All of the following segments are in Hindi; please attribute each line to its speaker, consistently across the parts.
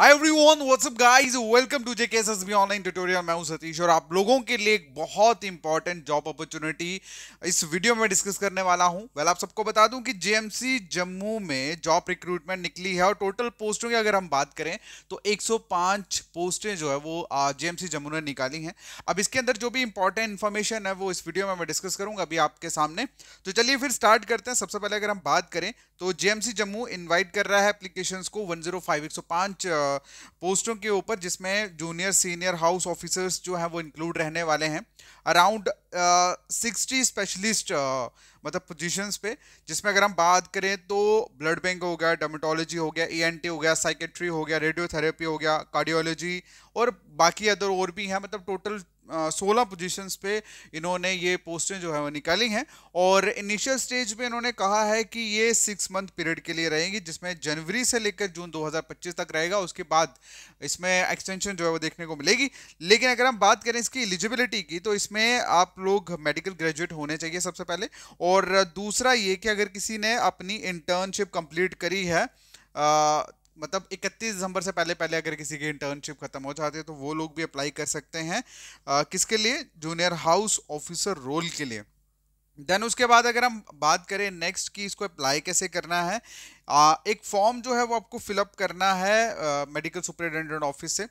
Speaker 1: hi everyone WhatsApp guys welcome to J K S online tutorial मैं हूं सतीश और आप लोगों के लिए एक बहुत इंपॉर्टेंट जॉब अपॉर्चुनिटी इस वीडियो में डिस्कस करने वाला हूं वेल well, आप सबको बता दूं कि जेएमसी जम्मू में जॉब रिक्रूटमेंट निकली है और टोटल पोस्टों की अगर हम बात करें तो 105 पोस्टें जो है वो जेएमसी जम्मू ने निकाली हैं अब इसके अंदर जो भी इंपॉर्टेंट इन्फॉर्मेशन है वो इस वीडियो में मैं डिस्कस करूंगा अभी आपके सामने तो चलिए फिर स्टार्ट करते हैं सबसे पहले अगर हम बात करें तो जेएमसी जम्मू इन्वाइट कर रहा है एप्लीकेशन को वन जीरो पोस्टों के ऊपर जिसमें जूनियर सीनियर हाउस ऑफिसर्स जो हैं वो इंक्लूड रहने वाले हैं अराउंड सिक्सटी स्पेशलिस्ट मतलब पोजीशंस पे जिसमें अगर हम बात करें तो ब्लड बैंक हो गया डर्मेटोलॉजी हो गया ई हो गया साइकेट्री हो गया रेडियोथेरेपी हो गया कार्डियोलॉजी और बाकी अदर और भी हैं मतलब टोटल सोलह पोजीशंस पे इन्होंने ये पोस्टें जो है वो निकाली हैं और इनिशियल स्टेज पे इन्होंने कहा है कि ये सिक्स मंथ पीरियड के लिए रहेंगी जिसमें जनवरी से लेकर जून 2025 तक रहेगा उसके बाद इसमें एक्सटेंशन जो है वो देखने को मिलेगी लेकिन अगर हम बात करें इसकी एलिजिबिलिटी की तो इसमें आप लोग मेडिकल ग्रेजुएट होने चाहिए सबसे पहले और दूसरा ये कि अगर किसी ने अपनी इंटर्नशिप कंप्लीट करी है मतलब 31 दिसंबर से पहले पहले अगर किसी की इंटर्नशिप खत्म हो जाती है तो वो लोग भी अप्लाई कर सकते हैं आ, किसके लिए जूनियर हाउस ऑफिसर रोल के लिए देन उसके बाद अगर हम बात करें नेक्स्ट कि इसको अप्लाई कैसे करना है आ, एक फॉर्म जो है वो आपको फिलअप करना है मेडिकल सुपरिटेंडेंट ऑफिस से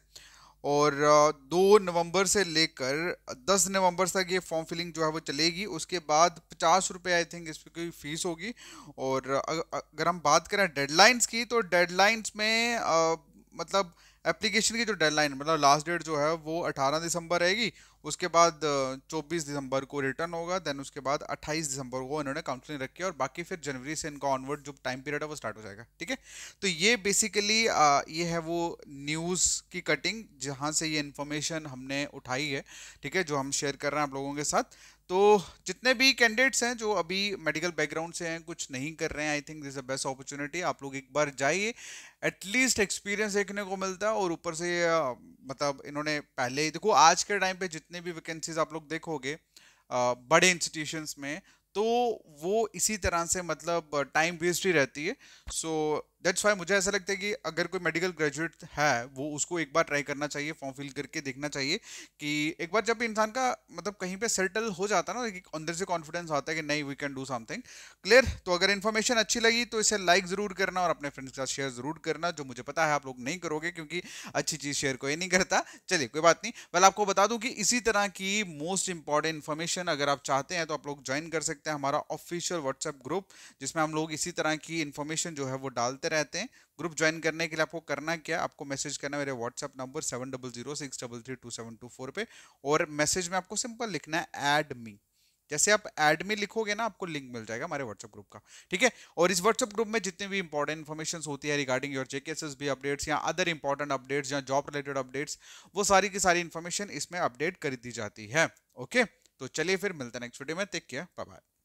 Speaker 1: और दो नवंबर से लेकर दस नवंबर तक ये फॉर्म फिलिंग जो है वो चलेगी उसके बाद पचास रुपये आई थिंक इस पर कोई फीस होगी और अगर हम बात करें डेडलाइंस की तो डेडलाइंस में आ, मतलब एप्लीकेशन की जो डेडलाइन मतलब लास्ट डेट जो है वो 18 दिसंबर रहेगी उसके बाद 24 दिसंबर को रिटर्न होगा देन उसके बाद 28 दिसंबर को इन्होंने काउंसलिंग रखी है और बाकी फिर जनवरी से इनका ऑनवर्ड जो टाइम पीरियड है वो स्टार्ट हो जाएगा ठीक है तो ये बेसिकली ये है वो न्यूज़ की कटिंग जहाँ से ये इन्फॉर्मेशन हमने उठाई है ठीक है जो हम शेयर कर रहे हैं आप लोगों के साथ तो जितने भी कैंडिडेट्स हैं जो अभी मेडिकल बैकग्राउंड से हैं कुछ नहीं कर रहे हैं I think this a best opportunity आप लोग एक बार जाइए एटलीस्ट एक्सपीरियंस देखने को मिलता है और ऊपर से मतलब इन्होंने पहले ही देखो आज के टाइम पे जितने भी वैकेंसीज आप लोग देखोगे बड़े इंस्टीट्यूशंस में तो वो इसी तरह से मतलब टाइम वेस्ट ही रहती है सो so, दैट्स वाई मुझे ऐसा लगता है कि अगर कोई मेडिकल ग्रेजुएट है वो उसको एक बार ट्राई करना चाहिए फॉर्म फिल करके देखना चाहिए कि एक बार जब इंसान का मतलब कहीं पे सेटल हो जाता है ना अंदर से कॉन्फिडेंस आता है कि नहीं we can do something clear तो अगर इन्फॉर्मेशन अच्छी लगी तो इसे लाइक ज़रूर करना और अपने फ्रेंड्स के साथ शेयर ज़रूर करना जो मुझे पता है आप लोग नहीं करोगे क्योंकि अच्छी चीज़ शेयर कोई नहीं करता चलिए कोई बात नहीं वेल आपको बता दूँ कि इसी तरह की मोस्ट इंपॉर्टेंट इन्फॉर्मेशन अगर आप चाहते हैं तो आप लोग ज्वाइन कर सकते हैं हमारा ऑफिशियल व्हाट्सएप ग्रुप जिसमें हम लोग इसी तरह की इन्फॉर्मेशन जो है वो डालते हैं होते रहते हैं ग्रुप ज्वाइन करने के लिए आपको करना क्या आपको मैसेज करना मेरे WhatsApp number seven double zero six double three two seven two four पे और मैसेज में आपको सिंपल लिखना है एड मी जैसे आप एड मी लिखोगे ना आपको लिंक मिल जाएगा हमारे व्हाट्सअप ग्रुप का ठीक है और इस व्हाट्सअप ग्रुप में जितने भी इंपॉर्टेंट इन्फॉर्मेशन होती है रिगार्डिंग योर जेकेएसएस भी अपडेट्स या अदर इंपॉर्टेंट अपडेट्स या जॉब रिलेटेड अपडेट्स वो सारी की सारी इन्फॉर्मेशन इसमें अपडेट कर दी जाती है ओके तो चलिए फिर मिलते हैं नेक्स्ट वीडियो में टेक केयर बाय